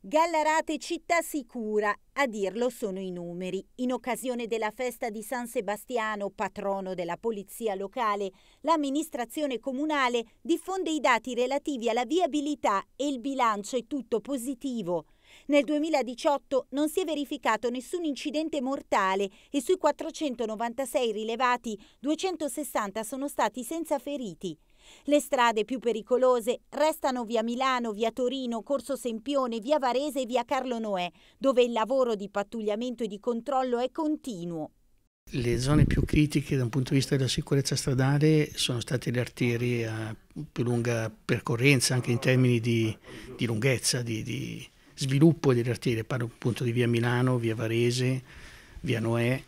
Gallarate città sicura, a dirlo sono i numeri. In occasione della festa di San Sebastiano, patrono della polizia locale, l'amministrazione comunale diffonde i dati relativi alla viabilità e il bilancio è tutto positivo. Nel 2018 non si è verificato nessun incidente mortale e sui 496 rilevati 260 sono stati senza feriti. Le strade più pericolose restano via Milano, via Torino, Corso Sempione, via Varese e via Carlo Noè, dove il lavoro di pattugliamento e di controllo è continuo. Le zone più critiche da un punto di vista della sicurezza stradale sono state le arterie a più lunga percorrenza, anche in termini di, di lunghezza, di, di sviluppo delle arterie, parlo appunto di via Milano, via Varese, via Noè,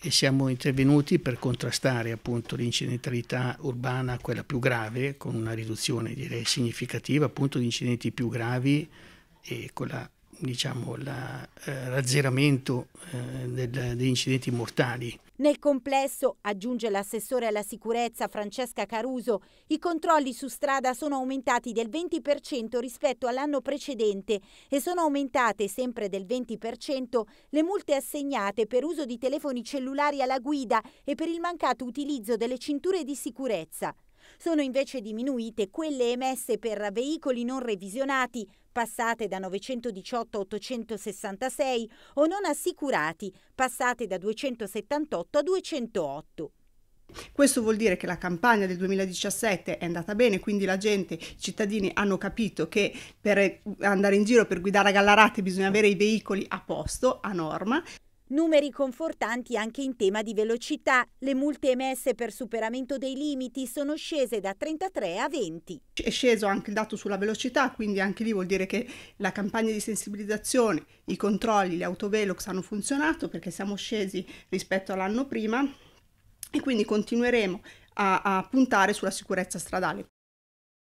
e siamo intervenuti per contrastare appunto l'incidentalità urbana, quella più grave, con una riduzione direi significativa appunto di incidenti più gravi e con la diciamo, l'azzeramento eh, eh degli incidenti mortali. Nel complesso, aggiunge l'assessore alla sicurezza Francesca Caruso, i controlli su strada sono aumentati del 20% rispetto all'anno precedente e sono aumentate sempre del 20% le multe assegnate per uso di telefoni cellulari alla guida e per il mancato utilizzo delle cinture di sicurezza. Sono invece diminuite quelle emesse per veicoli non revisionati, passate da 918 a 866, o non assicurati, passate da 278 a 208. Questo vuol dire che la campagna del 2017 è andata bene, quindi la gente, i cittadini hanno capito che per andare in giro, per guidare a Gallarate bisogna avere i veicoli a posto, a norma. Numeri confortanti anche in tema di velocità. Le multe emesse per superamento dei limiti sono scese da 33 a 20. È sceso anche il dato sulla velocità, quindi anche lì vuol dire che la campagna di sensibilizzazione, i controlli, le autovelox hanno funzionato perché siamo scesi rispetto all'anno prima e quindi continueremo a, a puntare sulla sicurezza stradale.